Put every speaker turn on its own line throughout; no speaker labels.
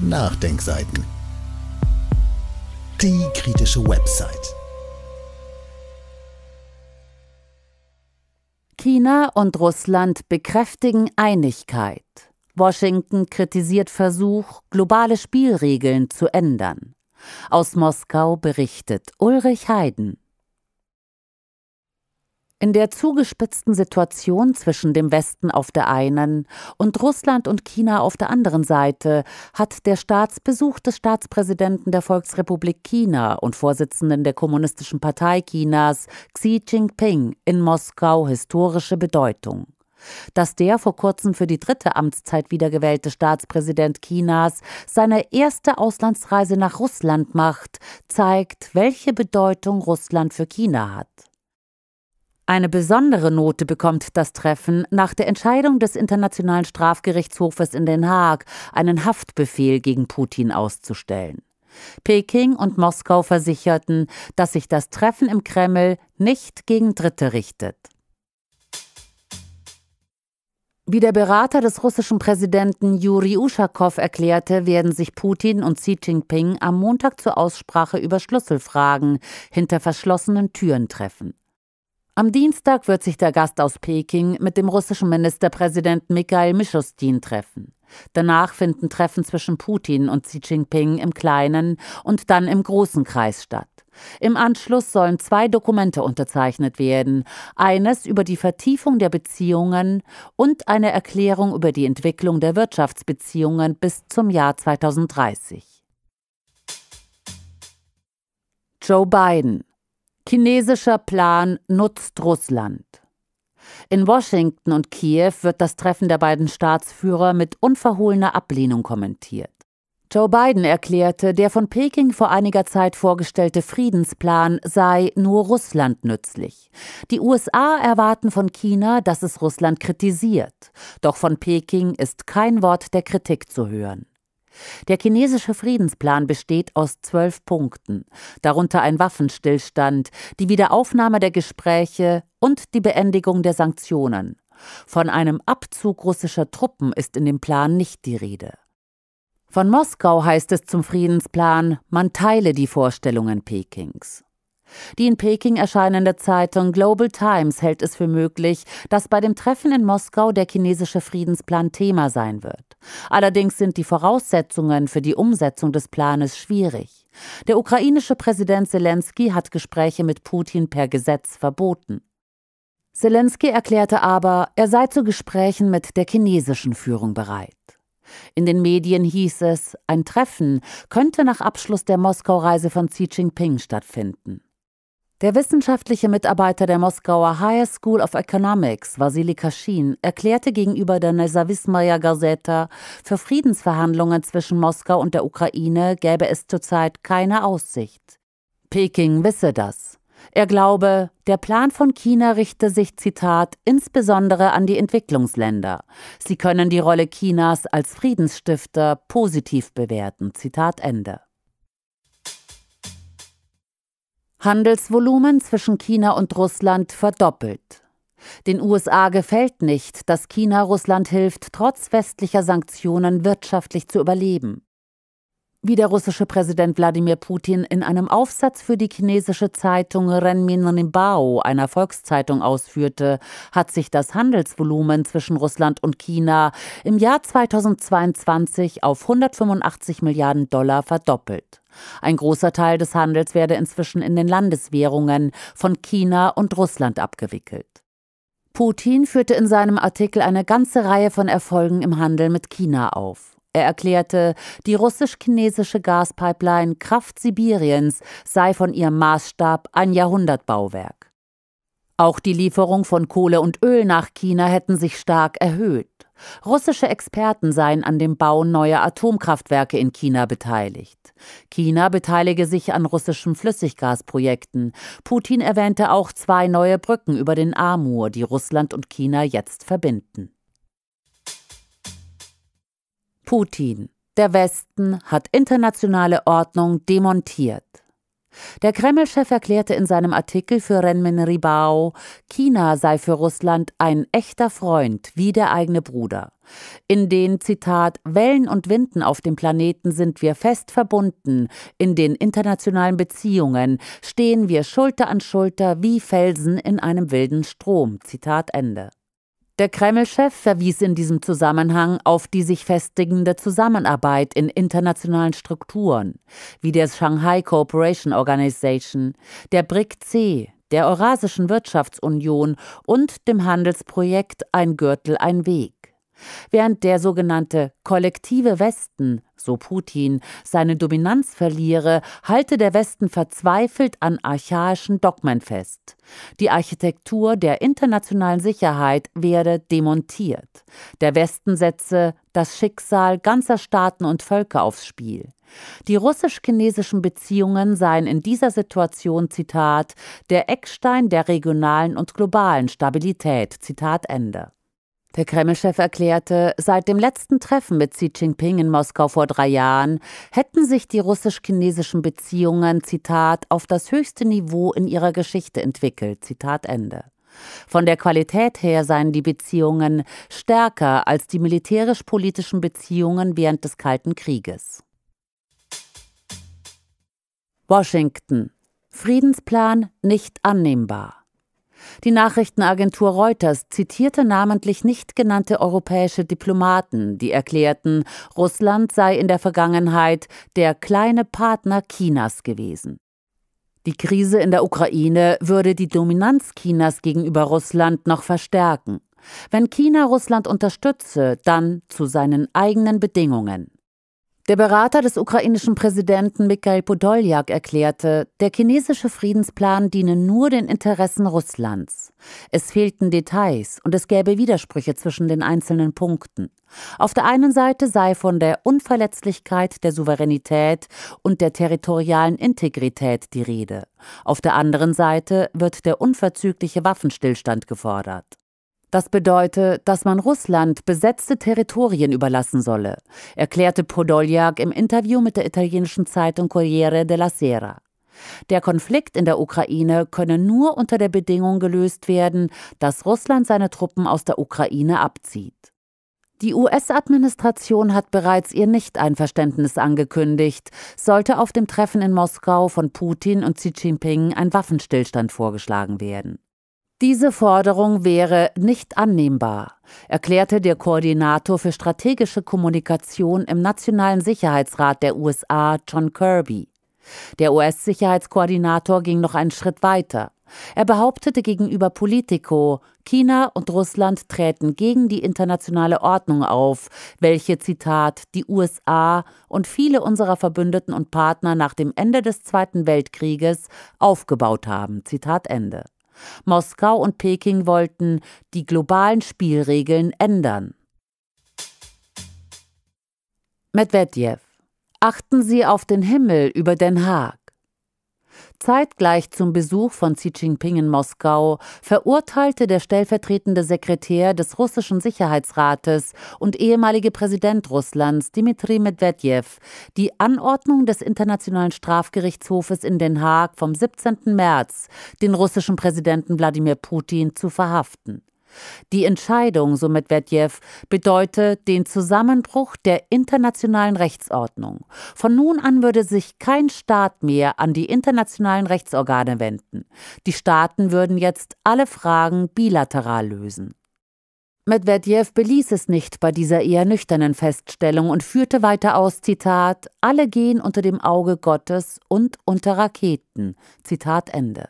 Nachdenkseiten. Die kritische Website. China und Russland bekräftigen Einigkeit. Washington kritisiert Versuch, globale Spielregeln zu ändern. Aus Moskau berichtet Ulrich Heiden. In der zugespitzten Situation zwischen dem Westen auf der einen und Russland und China auf der anderen Seite hat der Staatsbesuch des Staatspräsidenten der Volksrepublik China und Vorsitzenden der Kommunistischen Partei Chinas Xi Jinping in Moskau historische Bedeutung. Dass der vor kurzem für die dritte Amtszeit wiedergewählte Staatspräsident Chinas seine erste Auslandsreise nach Russland macht, zeigt, welche Bedeutung Russland für China hat. Eine besondere Note bekommt das Treffen nach der Entscheidung des Internationalen Strafgerichtshofes in Den Haag, einen Haftbefehl gegen Putin auszustellen. Peking und Moskau versicherten, dass sich das Treffen im Kreml nicht gegen Dritte richtet. Wie der Berater des russischen Präsidenten Juri Uschakow erklärte, werden sich Putin und Xi Jinping am Montag zur Aussprache über Schlüsselfragen hinter verschlossenen Türen treffen. Am Dienstag wird sich der Gast aus Peking mit dem russischen Ministerpräsidenten Mikhail Mischustin treffen. Danach finden Treffen zwischen Putin und Xi Jinping im kleinen und dann im großen Kreis statt. Im Anschluss sollen zwei Dokumente unterzeichnet werden, eines über die Vertiefung der Beziehungen und eine Erklärung über die Entwicklung der Wirtschaftsbeziehungen bis zum Jahr 2030. Joe Biden Chinesischer Plan nutzt Russland. In Washington und Kiew wird das Treffen der beiden Staatsführer mit unverhohlener Ablehnung kommentiert. Joe Biden erklärte, der von Peking vor einiger Zeit vorgestellte Friedensplan sei nur Russland nützlich. Die USA erwarten von China, dass es Russland kritisiert. Doch von Peking ist kein Wort der Kritik zu hören. Der chinesische Friedensplan besteht aus zwölf Punkten, darunter ein Waffenstillstand, die Wiederaufnahme der Gespräche und die Beendigung der Sanktionen. Von einem Abzug russischer Truppen ist in dem Plan nicht die Rede. Von Moskau heißt es zum Friedensplan, man teile die Vorstellungen Pekings. Die in Peking erscheinende Zeitung Global Times hält es für möglich, dass bei dem Treffen in Moskau der chinesische Friedensplan Thema sein wird. Allerdings sind die Voraussetzungen für die Umsetzung des Planes schwierig. Der ukrainische Präsident Zelensky hat Gespräche mit Putin per Gesetz verboten. Zelensky erklärte aber, er sei zu Gesprächen mit der chinesischen Führung bereit. In den Medien hieß es, ein Treffen könnte nach Abschluss der Moskau-Reise von Xi Jinping stattfinden. Der wissenschaftliche Mitarbeiter der Moskauer Higher School of Economics, Vasily Kaschin, erklärte gegenüber der Nezavismaya Gazeta, für Friedensverhandlungen zwischen Moskau und der Ukraine gäbe es zurzeit keine Aussicht. Peking wisse das. Er glaube, der Plan von China richte sich, Zitat, insbesondere an die Entwicklungsländer. Sie können die Rolle Chinas als Friedensstifter positiv bewerten. Zitat Ende. Handelsvolumen zwischen China und Russland verdoppelt. Den USA gefällt nicht, dass China Russland hilft, trotz westlicher Sanktionen wirtschaftlich zu überleben wie der russische Präsident Wladimir Putin in einem Aufsatz für die chinesische Zeitung Renmin Rimbao, einer Volkszeitung, ausführte, hat sich das Handelsvolumen zwischen Russland und China im Jahr 2022 auf 185 Milliarden Dollar verdoppelt. Ein großer Teil des Handels werde inzwischen in den Landeswährungen von China und Russland abgewickelt. Putin führte in seinem Artikel eine ganze Reihe von Erfolgen im Handel mit China auf. Er erklärte, die russisch-chinesische Gaspipeline Kraft Sibiriens sei von ihrem Maßstab ein Jahrhundertbauwerk. Auch die Lieferung von Kohle und Öl nach China hätten sich stark erhöht. Russische Experten seien an dem Bau neuer Atomkraftwerke in China beteiligt. China beteilige sich an russischen Flüssiggasprojekten. Putin erwähnte auch zwei neue Brücken über den Amur, die Russland und China jetzt verbinden. Putin. Der Westen hat internationale Ordnung demontiert. Der Kreml-Chef erklärte in seinem Artikel für Renmin Ribao, China sei für Russland ein echter Freund wie der eigene Bruder. In den, Zitat, Wellen und Winden auf dem Planeten sind wir fest verbunden, in den internationalen Beziehungen stehen wir Schulter an Schulter wie Felsen in einem wilden Strom, Zitat Ende. Der Kreml-Chef verwies in diesem Zusammenhang auf die sich festigende Zusammenarbeit in internationalen Strukturen, wie der Shanghai Cooperation Organization, der BRIC-C, der Eurasischen Wirtschaftsunion und dem Handelsprojekt Ein Gürtel, ein Weg. Während der sogenannte kollektive Westen, so Putin, seine Dominanz verliere, halte der Westen verzweifelt an archaischen Dogmen fest. Die Architektur der internationalen Sicherheit werde demontiert. Der Westen setze das Schicksal ganzer Staaten und Völker aufs Spiel. Die russisch-chinesischen Beziehungen seien in dieser Situation, Zitat, der Eckstein der regionalen und globalen Stabilität, Zitat Ende. Der Kreml-Chef erklärte, seit dem letzten Treffen mit Xi Jinping in Moskau vor drei Jahren hätten sich die russisch-chinesischen Beziehungen, Zitat, auf das höchste Niveau in ihrer Geschichte entwickelt, Zitat Ende. Von der Qualität her seien die Beziehungen stärker als die militärisch-politischen Beziehungen während des Kalten Krieges. Washington. Friedensplan nicht annehmbar. Die Nachrichtenagentur Reuters zitierte namentlich nicht genannte europäische Diplomaten, die erklärten, Russland sei in der Vergangenheit der kleine Partner Chinas gewesen. Die Krise in der Ukraine würde die Dominanz Chinas gegenüber Russland noch verstärken. Wenn China Russland unterstütze, dann zu seinen eigenen Bedingungen. Der Berater des ukrainischen Präsidenten Mikhail Podoljak erklärte, der chinesische Friedensplan diene nur den Interessen Russlands. Es fehlten Details und es gäbe Widersprüche zwischen den einzelnen Punkten. Auf der einen Seite sei von der Unverletzlichkeit der Souveränität und der territorialen Integrität die Rede. Auf der anderen Seite wird der unverzügliche Waffenstillstand gefordert. Das bedeute, dass man Russland besetzte Territorien überlassen solle, erklärte Podoljak im Interview mit der italienischen Zeitung Corriere della Sera. Der Konflikt in der Ukraine könne nur unter der Bedingung gelöst werden, dass Russland seine Truppen aus der Ukraine abzieht. Die US-Administration hat bereits ihr Nicht-Einverständnis angekündigt, sollte auf dem Treffen in Moskau von Putin und Xi Jinping ein Waffenstillstand vorgeschlagen werden. Diese Forderung wäre nicht annehmbar, erklärte der Koordinator für strategische Kommunikation im Nationalen Sicherheitsrat der USA, John Kirby. Der US-Sicherheitskoordinator ging noch einen Schritt weiter. Er behauptete gegenüber Politico, China und Russland treten gegen die internationale Ordnung auf, welche, Zitat, die USA und viele unserer Verbündeten und Partner nach dem Ende des Zweiten Weltkrieges aufgebaut haben. Zitat Ende. Moskau und Peking wollten die globalen Spielregeln ändern. Medvedev. Achten Sie auf den Himmel über Den Haag. Zeitgleich zum Besuch von Xi Jinping in Moskau verurteilte der stellvertretende Sekretär des russischen Sicherheitsrates und ehemalige Präsident Russlands Dmitri Medvedev die Anordnung des Internationalen Strafgerichtshofes in Den Haag vom 17. März, den russischen Präsidenten Wladimir Putin zu verhaften. Die Entscheidung, so Medvedev, bedeute den Zusammenbruch der internationalen Rechtsordnung. Von nun an würde sich kein Staat mehr an die internationalen Rechtsorgane wenden. Die Staaten würden jetzt alle Fragen bilateral lösen. Medvedev beließ es nicht bei dieser eher nüchternen Feststellung und führte weiter aus, Zitat, alle gehen unter dem Auge Gottes und unter Raketen, Zitat Ende.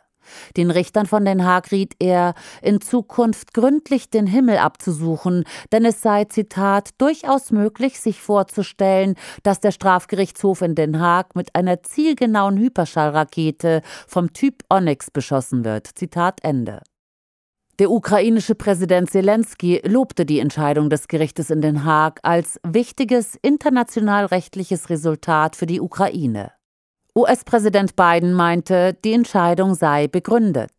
Den Richtern von Den Haag riet er, in Zukunft gründlich den Himmel abzusuchen, denn es sei, Zitat, durchaus möglich, sich vorzustellen, dass der Strafgerichtshof in Den Haag mit einer zielgenauen Hyperschallrakete vom Typ Onyx beschossen wird. Zitat Ende. Der ukrainische Präsident Zelensky lobte die Entscheidung des Gerichtes in Den Haag als wichtiges international rechtliches Resultat für die Ukraine. US-Präsident Biden meinte, die Entscheidung sei begründet.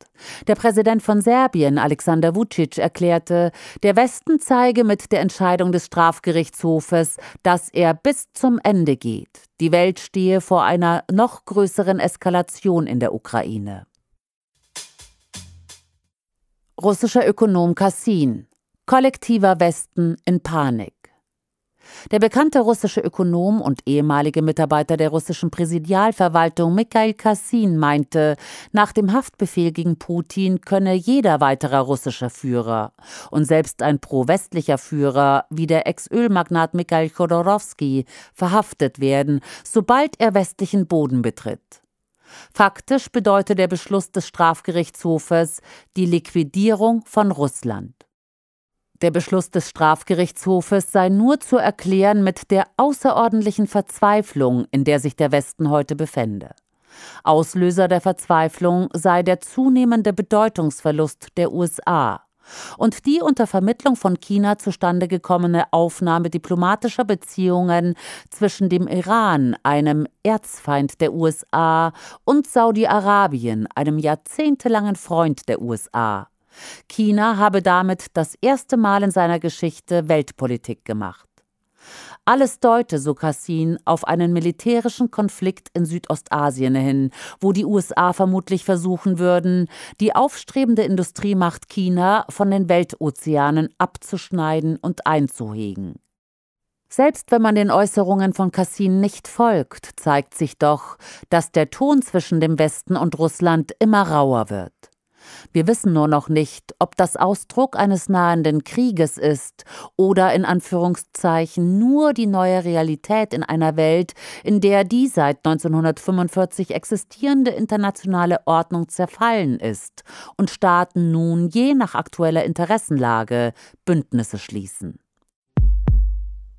Der Präsident von Serbien, Alexander Vucic, erklärte, der Westen zeige mit der Entscheidung des Strafgerichtshofes, dass er bis zum Ende geht. Die Welt stehe vor einer noch größeren Eskalation in der Ukraine. Russischer Ökonom Kassin. Kollektiver Westen in Panik. Der bekannte russische Ökonom und ehemalige Mitarbeiter der russischen Präsidialverwaltung Mikhail Kassin meinte, nach dem Haftbefehl gegen Putin könne jeder weitere russische Führer und selbst ein pro-westlicher Führer wie der Ex-Ölmagnat Mikhail Chodorowski verhaftet werden, sobald er westlichen Boden betritt. Faktisch bedeutet der Beschluss des Strafgerichtshofes die Liquidierung von Russland. Der Beschluss des Strafgerichtshofes sei nur zu erklären mit der außerordentlichen Verzweiflung, in der sich der Westen heute befände. Auslöser der Verzweiflung sei der zunehmende Bedeutungsverlust der USA und die unter Vermittlung von China zustande gekommene Aufnahme diplomatischer Beziehungen zwischen dem Iran, einem Erzfeind der USA, und Saudi-Arabien, einem jahrzehntelangen Freund der USA. China habe damit das erste Mal in seiner Geschichte Weltpolitik gemacht. Alles deute, so Cassin, auf einen militärischen Konflikt in Südostasien hin, wo die USA vermutlich versuchen würden, die aufstrebende Industriemacht China von den Weltozeanen abzuschneiden und einzuhegen. Selbst wenn man den Äußerungen von Cassin nicht folgt, zeigt sich doch, dass der Ton zwischen dem Westen und Russland immer rauer wird. Wir wissen nur noch nicht, ob das Ausdruck eines nahenden Krieges ist oder in Anführungszeichen nur die neue Realität in einer Welt, in der die seit 1945 existierende internationale Ordnung zerfallen ist und Staaten nun je nach aktueller Interessenlage Bündnisse schließen.